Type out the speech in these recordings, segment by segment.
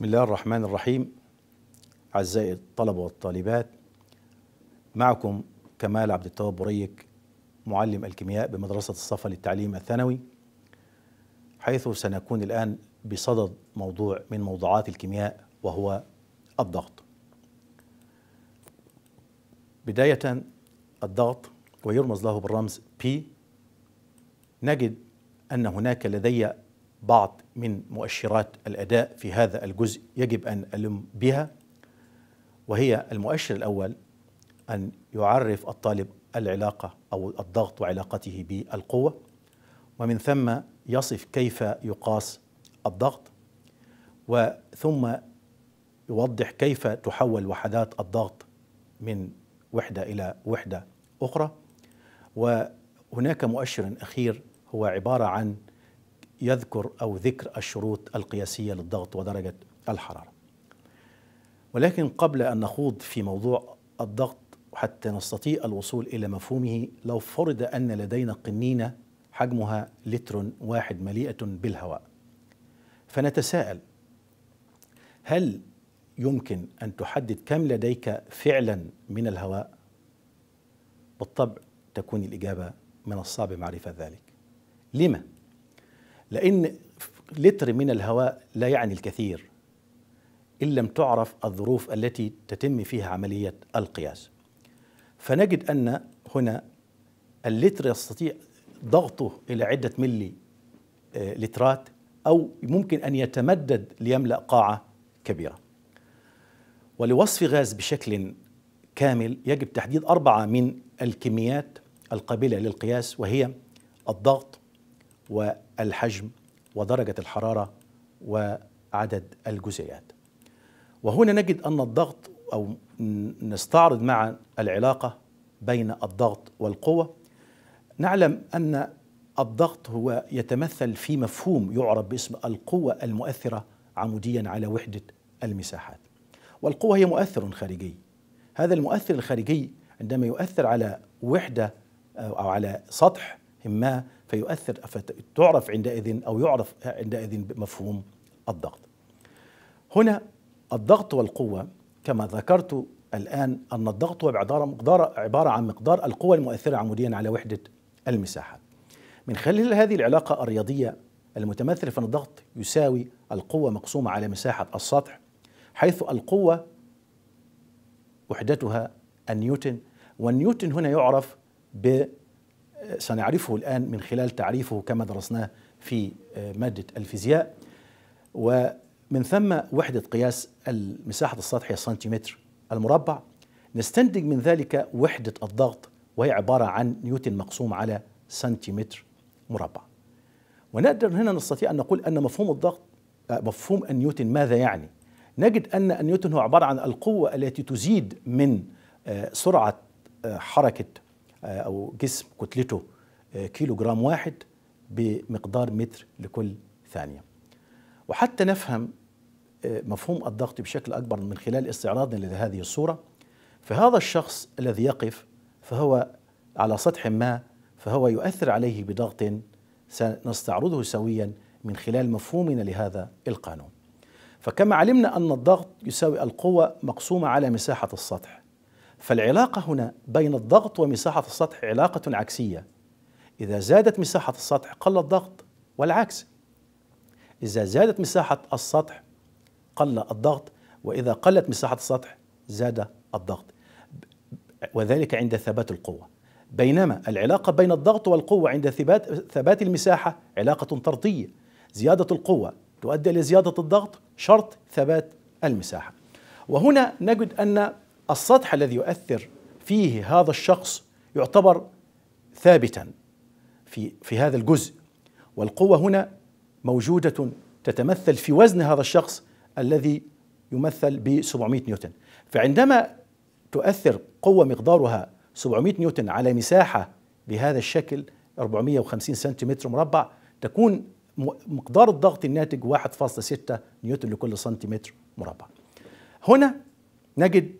بسم الله الرحمن الرحيم أعزائي الطلبة والطالبات معكم كمال عبد التواب بريك معلم الكيمياء بمدرسة الصفا للتعليم الثانوي حيث سنكون الآن بصدد موضوع من موضوعات الكيمياء وهو الضغط بداية الضغط ويرمز له بالرمز P نجد أن هناك لدي بعض من مؤشرات الأداء في هذا الجزء يجب أن ألم بها وهي المؤشر الأول أن يعرف الطالب العلاقة أو الضغط وعلاقته بالقوة ومن ثم يصف كيف يقاس الضغط وثم يوضح كيف تحول وحدات الضغط من وحدة إلى وحدة أخرى وهناك مؤشر أخير هو عبارة عن يذكر أو ذكر الشروط القياسية للضغط ودرجة الحرارة ولكن قبل أن نخوض في موضوع الضغط حتى نستطيع الوصول إلى مفهومه لو فرض أن لدينا قنينة حجمها لتر واحد مليئة بالهواء فنتساءل هل يمكن أن تحدد كم لديك فعلا من الهواء؟ بالطبع تكون الإجابة من الصعب معرفة ذلك لما؟ لأن لتر من الهواء لا يعني الكثير إن لم تعرف الظروف التي تتم فيها عملية القياس فنجد أن هنا اللتر يستطيع ضغطه إلى عدة ملي آه، لترات أو ممكن أن يتمدد ليملأ قاعة كبيرة ولوصف غاز بشكل كامل يجب تحديد أربعة من الكميات القابلة للقياس وهي الضغط والحجم ودرجة الحرارة وعدد الجزيئات وهنا نجد أن الضغط أو نستعرض معا العلاقة بين الضغط والقوة نعلم أن الضغط هو يتمثل في مفهوم يعرف باسم القوة المؤثرة عموديا على وحدة المساحات والقوة هي مؤثر خارجي هذا المؤثر الخارجي عندما يؤثر على وحدة أو على سطح ما فيؤثر تعرف عندئذ أو يعرف عندئذ بمفهوم الضغط هنا الضغط والقوة كما ذكرت الآن أن الضغط هو مقدار عبارة عن مقدار القوة المؤثرة عموديا على وحدة المساحة من خلال هذه العلاقة الرياضية المتمثلة في الضغط يساوي القوة مقسومة على مساحة السطح حيث القوة وحدتها النيوتن والنيوتن هنا يعرف ب سنعرفه الآن من خلال تعريفه كما درسناه في آه، مادة الفيزياء ومن ثم وحدة قياس المساحة السطحية سنتيمتر السنتيمتر المربع نستنتج من ذلك وحدة الضغط وهي عبارة عن نيوتن مقسوم على سنتيمتر مربع ونقدر هنا نستطيع أن نقول أن مفهوم الضغط آه، مفهوم النيوتن ماذا يعني نجد أن النيوتن هو عبارة عن القوة التي تزيد من آه، سرعة حركة آه، او جسم كتلته آه، كيلو جرام واحد بمقدار متر لكل ثانيه وحتى نفهم آه، مفهوم الضغط بشكل اكبر من خلال استعراضنا لهذه الصوره فهذا الشخص الذي يقف فهو على سطح ما فهو يؤثر عليه بضغط سنستعرضه سويا من خلال مفهومنا لهذا القانون فكما علمنا ان الضغط يساوي القوه مقسومه على مساحه السطح فالعلاقة هنا بين الضغط ومساحة السطح علاقة عكسية إذا زادت مساحة السطح قل الضغط والعكس إذا زادت مساحة السطح قل الضغط وإذا قلت مساحة السطح زاد الضغط وذلك عند ثبات القوة بينما العلاقة بين الضغط والقوة عند ثبات ثبات المساحة علاقة طردية زيادة القوة تؤدي إلى زيادة الضغط شرط ثبات المساحة وهنا نجد أن السطح الذي يؤثر فيه هذا الشخص يعتبر ثابتا في في هذا الجزء والقوه هنا موجوده تتمثل في وزن هذا الشخص الذي يمثل ب 700 نيوتن فعندما تؤثر قوه مقدارها 700 نيوتن على مساحه بهذا الشكل 450 سنتيمتر مربع تكون مقدار الضغط الناتج 1.6 نيوتن لكل سنتيمتر مربع هنا نجد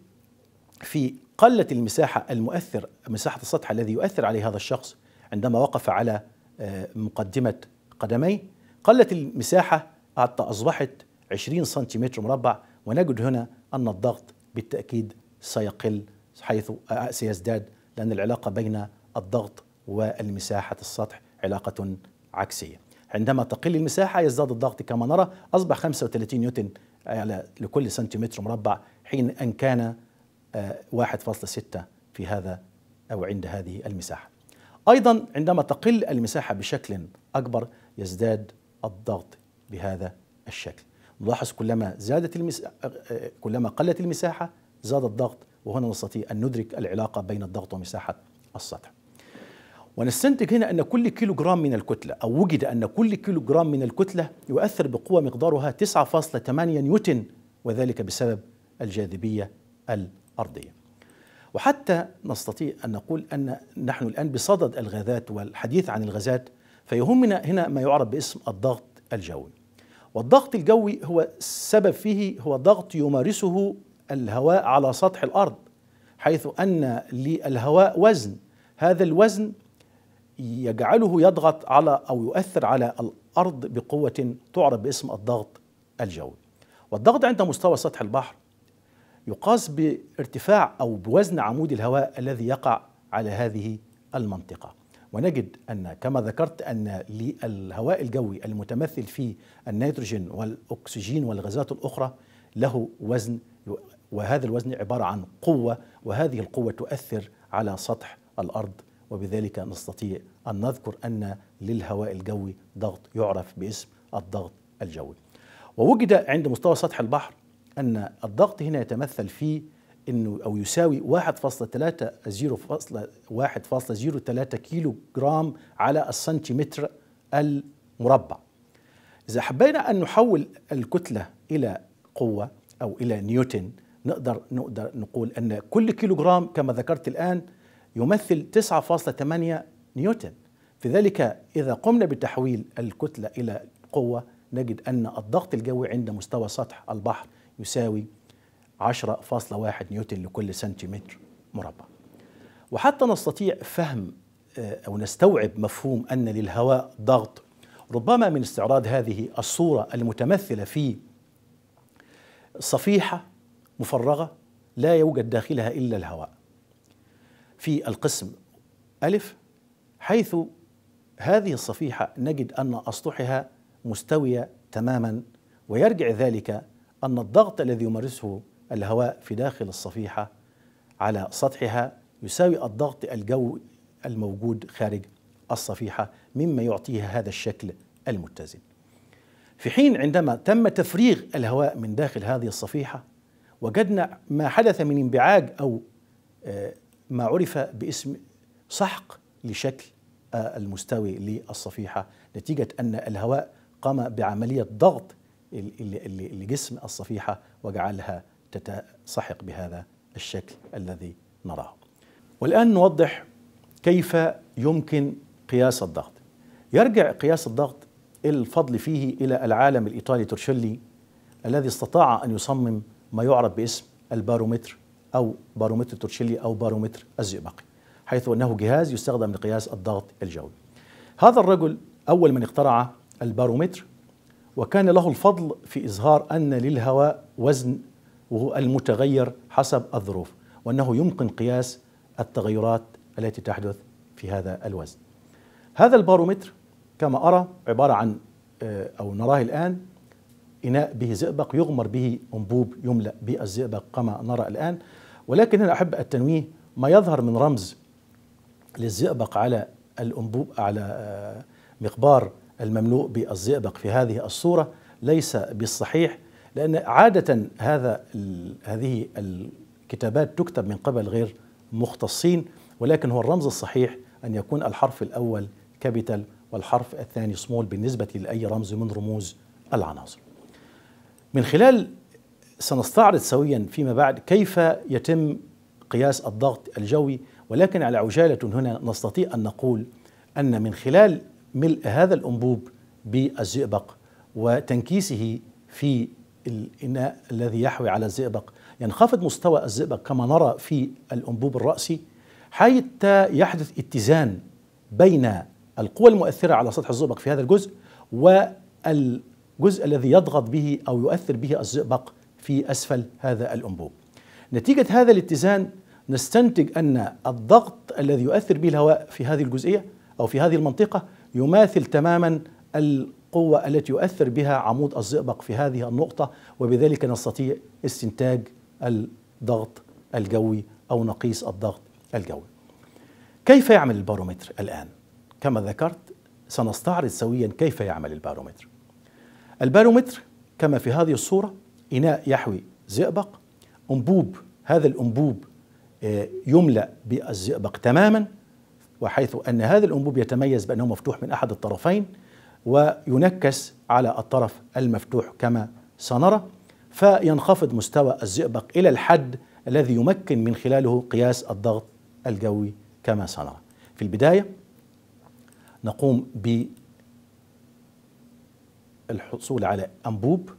في قلة المساحة المؤثر مساحة السطح الذي يؤثر عليه هذا الشخص عندما وقف على آه، مقدمة قدميه قلت المساحة حتى أصبحت 20 سنتيمتر مربع ونجد هنا أن الضغط بالتأكيد سيقل حيث آه، سيزداد لأن العلاقة بين الضغط والمساحة السطح علاقة عكسية عندما تقل المساحة يزداد الضغط كما نرى أصبح 35 نيوتن لكل سنتيمتر مربع حين أن كان 1.6 في هذا أو عند هذه المساحة أيضا عندما تقل المساحة بشكل أكبر يزداد الضغط بهذا الشكل نلاحظ كلما زادت المساحة كلما قلت المساحة زاد الضغط وهنا نستطيع أن ندرك العلاقة بين الضغط ومساحة السطح ونستنتج هنا أن كل كيلو جرام من الكتلة أو وجد أن كل كيلو جرام من الكتلة يؤثر بقوة مقدارها 9.8 نيوتن وذلك بسبب الجاذبية أرضية وحتى نستطيع أن نقول أن نحن الآن بصدد الغازات والحديث عن الغازات فيهمنا هنا ما يعرف باسم الضغط الجوي والضغط الجوي هو السبب فيه هو ضغط يمارسه الهواء على سطح الأرض حيث أن للهواء وزن هذا الوزن يجعله يضغط على أو يؤثر على الأرض بقوة تعرف باسم الضغط الجوي والضغط عند مستوى سطح البحر يقاس بارتفاع أو بوزن عمود الهواء الذي يقع على هذه المنطقة ونجد أن كما ذكرت أن للهواء الجوي المتمثل في النيتروجين والأكسجين والغازات الأخرى له وزن وهذا الوزن عبارة عن قوة وهذه القوة تؤثر على سطح الأرض وبذلك نستطيع أن نذكر أن للهواء الجوي ضغط يعرف باسم الضغط الجوي ووجد عند مستوى سطح البحر أن الضغط هنا يتمثل في انه او يساوي 1.3 كيلو جرام على السنتيمتر المربع. اذا حبينا ان نحول الكتله الى قوه او الى نيوتن نقدر نقدر نقول ان كل كيلو جرام كما ذكرت الان يمثل 9.8 نيوتن. في ذلك اذا قمنا بتحويل الكتله الى قوه نجد ان الضغط الجوي عند مستوى سطح البحر يساوي 10.1 نيوتن لكل سنتيمتر مربع وحتى نستطيع فهم آه، أو نستوعب مفهوم أن للهواء ضغط ربما من استعراض هذه الصورة المتمثلة في صفيحة مفرغة لا يوجد داخلها إلا الهواء في القسم ألف حيث هذه الصفيحة نجد أن أسطحها مستوية تماما ويرجع ذلك أن الضغط الذي يمارسه الهواء في داخل الصفيحة على سطحها يساوي الضغط الجوي الموجود خارج الصفيحة مما يعطيها هذا الشكل المتزن في حين عندما تم تفريغ الهواء من داخل هذه الصفيحة وجدنا ما حدث من انبعاج أو آه، ما عرف باسم سحق لشكل آه، المستوي للصفيحة نتيجة أن الهواء قام بعملية ضغط لجسم الصفيحة وجعلها تتسحق بهذا الشكل الذي نراه والآن نوضح كيف يمكن قياس الضغط يرجع قياس الضغط الفضل فيه إلى العالم الإيطالي تورشيلي الذي استطاع أن يصمم ما يعرف باسم البارومتر أو بارومتر تورشيلي أو بارومتر الزئبقي حيث أنه جهاز يستخدم لقياس الضغط الجوي هذا الرجل أول من اخترع البارومتر وكان له الفضل في إظهار أن للهواء وزن وهو المتغير حسب الظروف وأنه يمكن قياس التغيرات التي تحدث في هذا الوزن هذا البارومتر كما أرى عبارة عن آه، أو نراه الآن إناء به زئبق يغمر به أنبوب يملأ بالزئبق كما نرى الآن ولكن أنا أحب التنويه ما يظهر من رمز للزئبق على الأنبوب على آه، مقبار المملوء بالزئبق في هذه الصورة ليس بالصحيح لأن عادة هذا هذه الكتابات تكتب من قبل غير مختصين ولكن هو الرمز الصحيح أن يكون الحرف الأول كابيتال والحرف الثاني سمول بالنسبة لأي رمز من رموز العناصر من خلال سنستعرض سويا فيما بعد كيف يتم قياس الضغط الجوي ولكن على عجالة هنا نستطيع أن نقول أن من خلال ملء هذا الأنبوب بالزئبق وتنكيسه في الإناء الذي يحوي على الزئبق ينخفض مستوى الزئبق كما نرى في الأنبوب الرأسي حتى يحدث اتزان بين القوى المؤثرة على سطح الزئبق في هذا الجزء والجزء الذي يضغط به أو يؤثر به الزئبق في أسفل هذا الأنبوب نتيجة هذا الاتزان نستنتج أن الضغط الذي يؤثر به الهواء في هذه الجزئية أو في هذه المنطقة يماثل تماما القوة التي يؤثر بها عمود الزئبق في هذه النقطة وبذلك نستطيع استنتاج الضغط الجوي أو نقيس الضغط الجوي كيف يعمل البارومتر الآن؟ كما ذكرت سنستعرض سويا كيف يعمل البارومتر البارومتر كما في هذه الصورة إناء يحوي زئبق أنبوب هذا الأنبوب آه، يملأ بالزئبق تماما وحيث أن هذا الأنبوب يتميز بأنه مفتوح من أحد الطرفين وينكس على الطرف المفتوح كما سنرى فينخفض مستوى الزئبق إلى الحد الذي يمكن من خلاله قياس الضغط الجوي كما سنرى في البداية نقوم بالحصول على أنبوب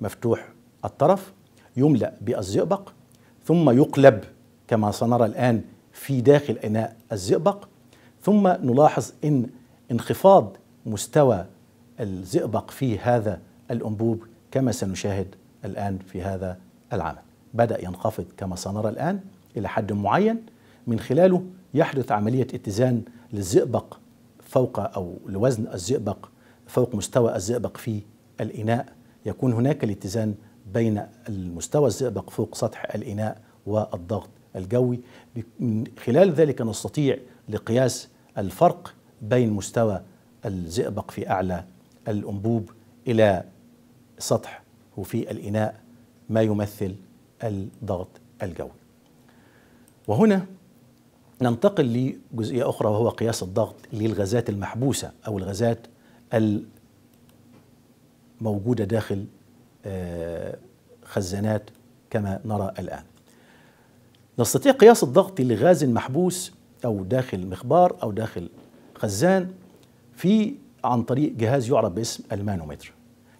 مفتوح الطرف يملأ بالزئبق ثم يقلب كما سنرى الآن في داخل إناء الزئبق ثم نلاحظ ان انخفاض مستوى الزئبق في هذا الانبوب كما سنشاهد الان في هذا العمل بدا ينخفض كما سنرى الان الى حد معين من خلاله يحدث عمليه اتزان للزئبق فوق او لوزن الزئبق فوق مستوى الزئبق في الاناء يكون هناك الاتزان بين المستوى الزئبق فوق سطح الاناء والضغط الجوي من خلال ذلك نستطيع لقياس الفرق بين مستوى الزئبق في أعلى الأنبوب إلى سطح وفي الإناء ما يمثل الضغط الجوي وهنا ننتقل لجزئية أخرى وهو قياس الضغط للغازات المحبوسة أو الغازات الموجودة داخل آه، خزانات كما نرى الآن نستطيع قياس الضغط لغاز محبوس أو داخل مخبار أو داخل خزان في عن طريق جهاز يعرف باسم المانومتر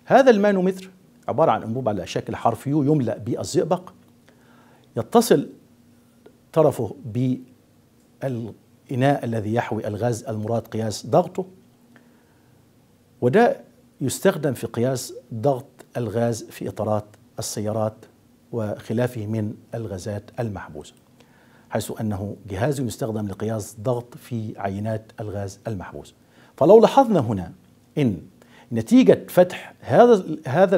هذا المانومتر عبارة عن أنبوب على شكل حرف يو يملأ بالزئبق يتصل طرفه بالإناء الذي يحوي الغاز المراد قياس ضغطه وده يستخدم في قياس ضغط الغاز في إطارات السيارات وخلافه من الغازات المحبوسه حيث أنه جهاز يستخدم لقياس ضغط في عينات الغاز المحبوس فلو لاحظنا هنا أن نتيجة فتح هذا هذا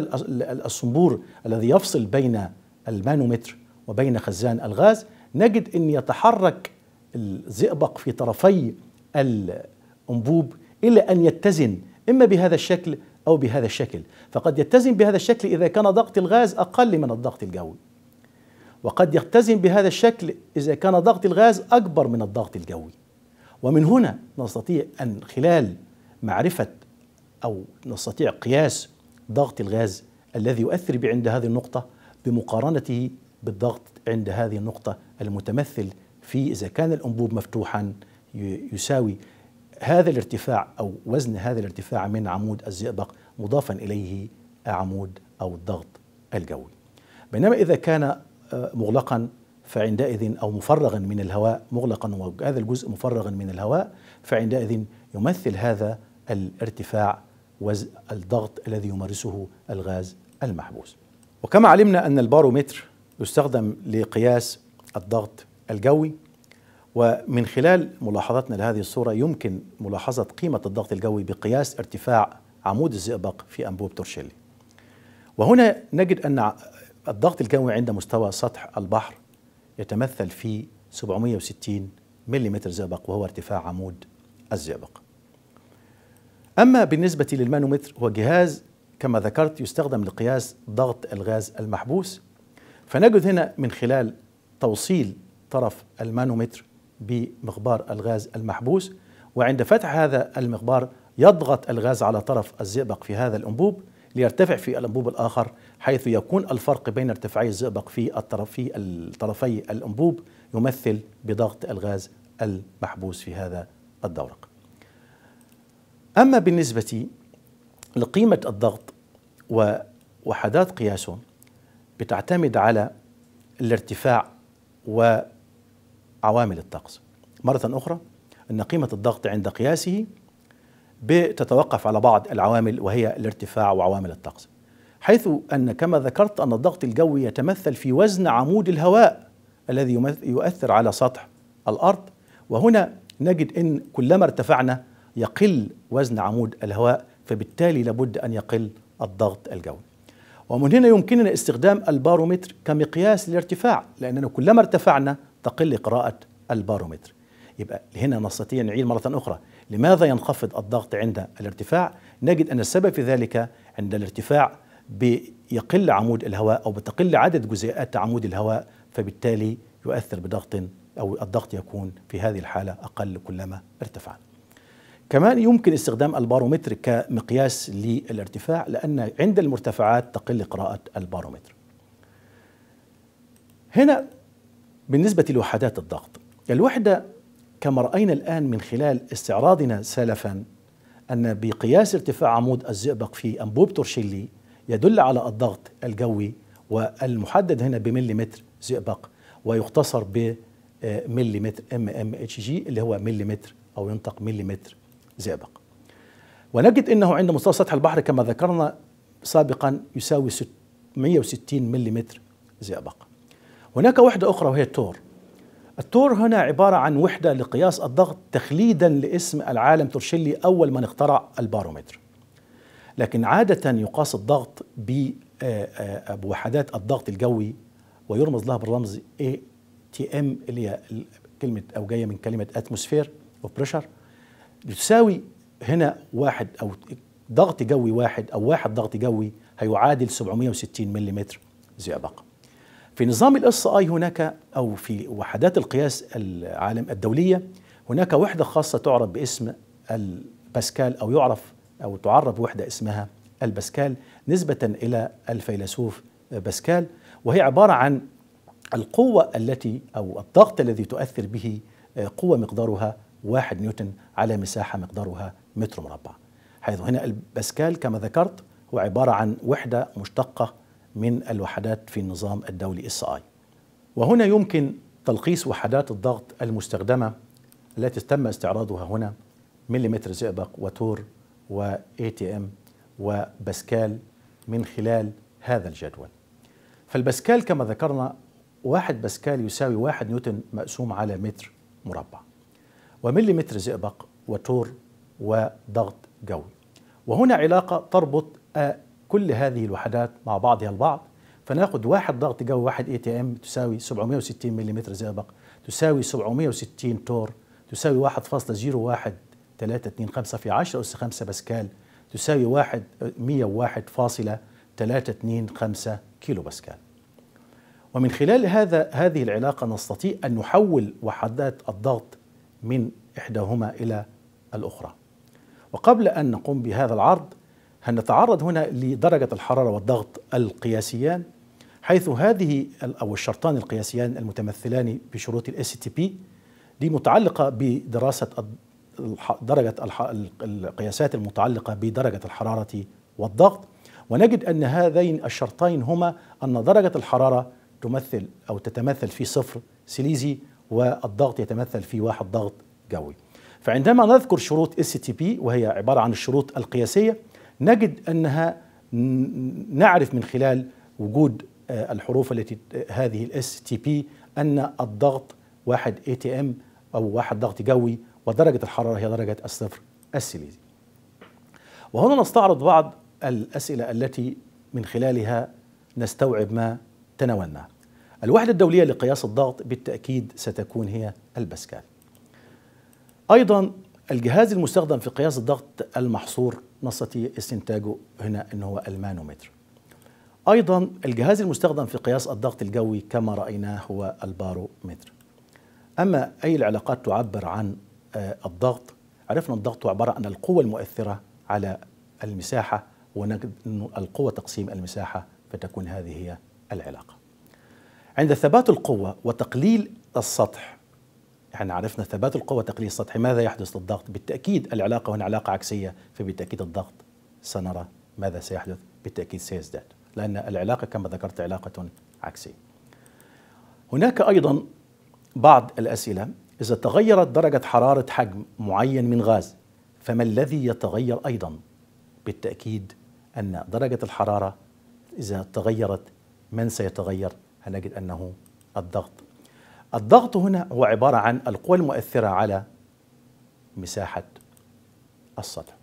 الصنبور الذي يفصل بين المانومتر وبين خزان الغاز نجد أن يتحرك الزئبق في طرفي الأنبوب إلى أن يتزن إما بهذا الشكل أو بهذا الشكل فقد يتزن بهذا الشكل إذا كان ضغط الغاز أقل من الضغط الجوي وقد يختزن بهذا الشكل إذا كان ضغط الغاز أكبر من الضغط الجوي ومن هنا نستطيع أن خلال معرفة أو نستطيع قياس ضغط الغاز الذي يؤثر عند هذه النقطة بمقارنته بالضغط عند هذه النقطة المتمثل في إذا كان الأنبوب مفتوحا يساوي هذا الارتفاع أو وزن هذا الارتفاع من عمود الزئبق مضافا إليه عمود أو الضغط الجوي بينما إذا كان مغلقا فعندئذ أو مفرغا من الهواء مغلقا وهذا الجزء مفرغا من الهواء فعندئذ يمثل هذا الارتفاع وزن الضغط الذي يمارسه الغاز المحبوس وكما علمنا أن البارومتر يستخدم لقياس الضغط الجوي ومن خلال ملاحظتنا لهذه الصورة يمكن ملاحظة قيمة الضغط الجوي بقياس ارتفاع عمود الزئبق في أنبوب تورشيلي وهنا نجد أن الضغط الجوي عند مستوى سطح البحر يتمثل في 760 ملم زئبق وهو ارتفاع عمود الزئبق أما بالنسبة للمانومتر هو جهاز كما ذكرت يستخدم لقياس ضغط الغاز المحبوس فنجد هنا من خلال توصيل طرف المانومتر بمخبار الغاز المحبوس وعند فتح هذا المخبار يضغط الغاز على طرف الزئبق في هذا الأنبوب ليرتفع في الأنبوب الآخر حيث يكون الفرق بين ارتفاعي الزئبق في الطرفي الطرفي الأنبوب يمثل بضغط الغاز المحبوس في هذا الدورق أما بالنسبة لقيمة الضغط ووحدات قياسه بتعتمد على الارتفاع وعوامل الطقس مرة أخرى أن قيمة الضغط عند قياسه بتتوقف على بعض العوامل وهي الارتفاع وعوامل الطقس حيث أن كما ذكرت أن الضغط الجوي يتمثل في وزن عمود الهواء الذي يؤثر على سطح الأرض وهنا نجد أن كلما ارتفعنا يقل وزن عمود الهواء فبالتالي لابد أن يقل الضغط الجوي ومن هنا يمكننا استخدام البارومتر كمقياس للارتفاع لأننا كلما ارتفعنا تقل قراءة البارومتر يبقى هنا نستطيع نعيد مرة أخرى لماذا ينخفض الضغط عند الارتفاع؟ نجد أن السبب في ذلك عند الارتفاع بيقل عمود الهواء أو بتقل عدد جزيئات عمود الهواء فبالتالي يؤثر بضغط أو الضغط يكون في هذه الحالة أقل كلما ارتفع. كمان يمكن استخدام البارومتر كمقياس للارتفاع لأن عند المرتفعات تقل قراءة البارومتر هنا بالنسبة لوحدات الضغط الوحدة كما راينا الان من خلال استعراضنا سلفا ان بقياس ارتفاع عمود الزئبق في انبوب تورشيلي يدل على الضغط الجوي والمحدد هنا بمليمتر زئبق ويختصر بمليمتر آه، ام ام اتش جي اللي هو مليمتر او ينطق مليمتر زئبق ونجد انه عند مستوى سطح البحر كما ذكرنا سابقا يساوي 160 مليمتر زئبق هناك وحدة أخرى وهي التور التور هنا عبارة عن وحدة لقياس الضغط تخليدا لاسم العالم تورشيلي أول من اخترع البارومتر لكن عادة يقاس الضغط آه، آه، آه، بوحدات الضغط الجوي ويرمز لها بالرمز ATM اللي هي كلمة أو جاية من كلمة أتموسفير أو بريشر بتساوي هنا واحد أو ضغط جوي واحد أو واحد ضغط جوي هيعادل 760 ملم زئبق في نظام الاس اي هناك او في وحدات القياس العالم الدوليه هناك وحده خاصه تعرف باسم الباسكال او يعرف او تعرف وحده اسمها الباسكال نسبه الى الفيلسوف باسكال وهي عباره عن القوه التي او الضغط الذي تؤثر به قوه مقدارها واحد نيوتن على مساحه مقدارها متر مربع حيث هنا الباسكال كما ذكرت هو عباره عن وحده مشتقه من الوحدات في النظام الدولي اس اي وهنا يمكن تلخيص وحدات الضغط المستخدمة التي تم استعراضها هنا مليمتر زئبق وتور واي تي ام وباسكال من خلال هذا الجدول فالباسكال كما ذكرنا واحد باسكال يساوي واحد نيوتن مقسوم على متر مربع ومليمتر زئبق وتور وضغط جوي وهنا علاقة تربط كل هذه الوحدات مع بعضها البعض فناخد واحد ضغط جو واحد اي تي ام تساوي 760 ملم زئبق تساوي 760 تور تساوي 1.01325 في 10 أس 5 باسكال تساوي 1 101.325 كيلو باسكال ومن خلال هذا هذه العلاقة نستطيع أن نحول وحدات الضغط من إحداهما إلى الأخرى وقبل أن نقوم بهذا العرض هنتعرض هنا لدرجة الحرارة والضغط القياسيان حيث هذه أو الشرطان القياسيان المتمثلان بشروط الاس تي بي دي متعلقة بدراسة درجة القياسات المتعلقة بدرجة الحرارة والضغط ونجد أن هذين الشرطين هما أن درجة الحرارة تمثل أو تتمثل في صفر سيليزي والضغط يتمثل في واحد ضغط جوي فعندما نذكر شروط اس تي بي وهي عبارة عن الشروط القياسية نجد انها نعرف من خلال وجود آه، الحروف التي آه، هذه الاس تي بي ان الضغط واحد اي تي ام او واحد ضغط جوي ودرجه الحراره هي درجه الصفر السيليزي. وهنا نستعرض بعض الاسئله التي من خلالها نستوعب ما تناولناه. الوحده الدوليه لقياس الضغط بالتاكيد ستكون هي الباسكال. ايضا الجهاز المستخدم في قياس الضغط المحصور نستطيع استنتاجه هنا أنه هو المانومتر أيضا الجهاز المستخدم في قياس الضغط الجوي كما رأيناه هو البارومتر أما أي العلاقات تعبر عن آه، الضغط عرفنا الضغط عبارة عن القوة المؤثرة على المساحة ونجد أن القوة تقسيم المساحة فتكون هذه هي العلاقة عند ثبات القوة وتقليل السطح احنا عرفنا ثبات القوة تقليل السطح ماذا يحدث للضغط بالتأكيد العلاقة هنا علاقة عكسية فبالتأكيد الضغط سنرى ماذا سيحدث بالتأكيد سيزداد لأن العلاقة كما ذكرت علاقة عكسية هناك أيضا بعض الأسئلة إذا تغيرت درجة حرارة حجم معين من غاز فما الذي يتغير أيضا بالتأكيد أن درجة الحرارة إذا تغيرت من سيتغير هنجد أنه الضغط الضغط هنا هو عبارة عن القوى المؤثرة على مساحة السطح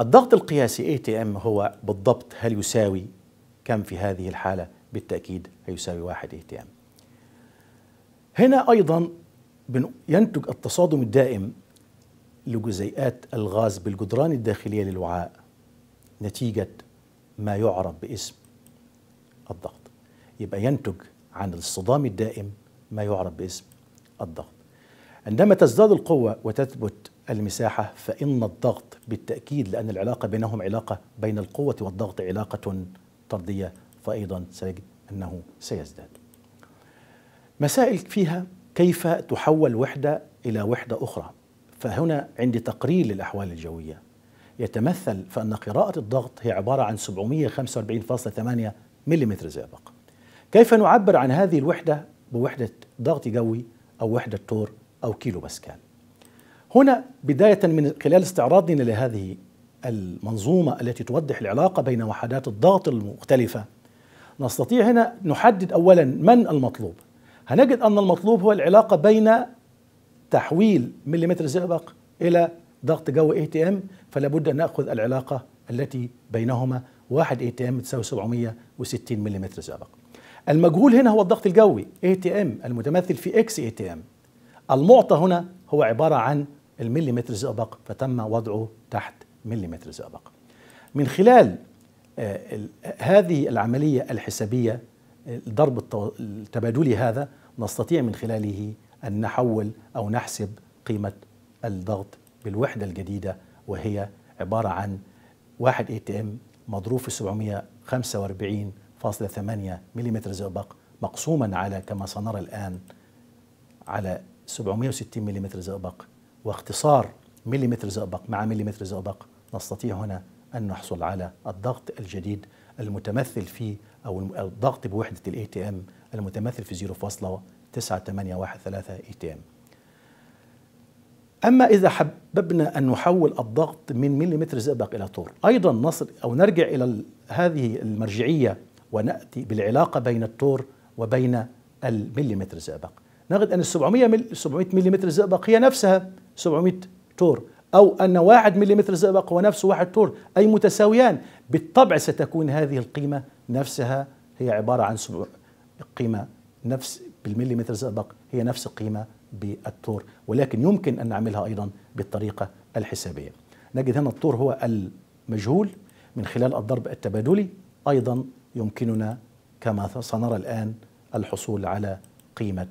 الضغط القياسي ATM هو بالضبط هل يساوي كم في هذه الحالة بالتأكيد هيساوي واحد ATM هنا أيضا ينتج التصادم الدائم لجزيئات الغاز بالجدران الداخلية للوعاء نتيجة ما يعرف باسم الضغط يبقى ينتج عن الصدام الدائم ما يعرف باسم الضغط عندما تزداد القوة وتثبت المساحة فإن الضغط بالتأكيد لأن العلاقة بينهم علاقة بين القوة والضغط علاقة طردية فأيضا سيجد أنه سيزداد مسائل فيها كيف تحول وحدة إلى وحدة أخرى فهنا عندي تقرير للأحوال الجوية يتمثل فأن قراءة الضغط هي عبارة عن 745.8 ملم زئبق كيف نعبر عن هذه الوحدة بوحدة ضغط جوي أو وحدة تور أو كيلو باسكال هنا بداية من خلال استعراضنا لهذه المنظومة التي توضح العلاقة بين وحدات الضغط المختلفة نستطيع هنا نحدد أولا من المطلوب هنجد أن المطلوب هو العلاقة بين تحويل مليمتر زئبق إلى ضغط جو اي تي ام فلا بد أن نأخذ العلاقة التي بينهما 1 اي تي ام تساوي 760 ملم زئبق المجهول هنا هو الضغط الجوي ATM المتمثل في ام المعطى هنا هو عبارة عن المليمتر زئبق فتم وضعه تحت مليمتر زئبق من خلال آه، هذه العملية الحسابية الضرب التبادلي هذا نستطيع من خلاله أن نحول أو نحسب قيمة الضغط بالوحدة الجديدة وهي عبارة عن واحد اي تي ام مضروب في 745 ملم زئبق مقسوما على كما سنرى الآن على 760 ملم زئبق واختصار ملم زئبق مع ملم زئبق نستطيع هنا أن نحصل على الضغط الجديد المتمثل في أو الضغط بوحدة الاي تي ام المتمثل في 0.9813 اي تي ام أما إذا حببنا أن نحول الضغط من ملم زئبق إلى طور أيضا نصل أو نرجع إلى هذه المرجعية ونأتي بالعلاقة بين التور وبين المليمتر زئبق نجد أن 700 مل... 700 مليمتر زئبق هي نفسها 700 تور أو أن واحد مليمتر زئبق هو نفسه واحد تور أي متساويان بالطبع ستكون هذه القيمة نفسها هي عبارة عن سبع... قيمة نفس بالمليمتر زئبق هي نفس القيمة بالتور ولكن يمكن أن نعملها أيضا بالطريقة الحسابية نجد هنا التور هو المجهول من خلال الضرب التبادلي أيضا يمكننا كما سنرى الآن الحصول على قيمة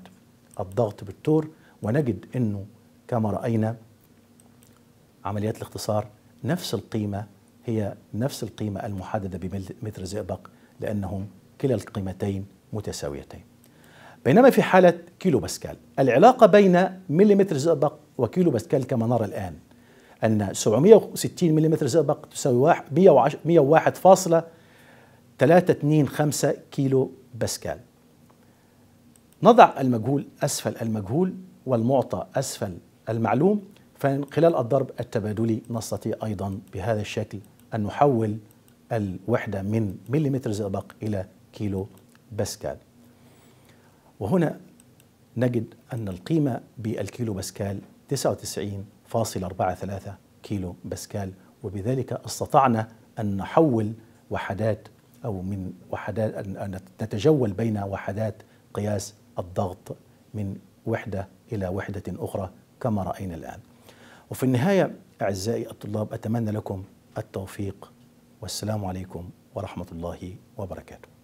الضغط بالتور ونجد أنه كما رأينا عمليات الاختصار نفس القيمة هي نفس القيمة المحددة بمتر زئبق لأنهم كلا القيمتين متساويتين بينما في حالة كيلو باسكال العلاقة بين مليمتر زئبق وكيلو باسكال كما نرى الآن أن 760 مليمتر زئبق تساوي 101.5 3.25 كيلو باسكال نضع المجهول أسفل المجهول والمعطى أسفل المعلوم فمن خلال الضرب التبادلي نستطيع أيضا بهذا الشكل أن نحول الوحدة من مليمتر زئبق إلى كيلو باسكال وهنا نجد أن القيمة بالكيلو باسكال 99.43 كيلو باسكال وبذلك استطعنا أن نحول وحدات أو من وحدات أن نتجول بين وحدات قياس الضغط من وحدة إلى وحدة أخرى كما رأينا الآن وفي النهاية أعزائي الطلاب أتمنى لكم التوفيق والسلام عليكم ورحمة الله وبركاته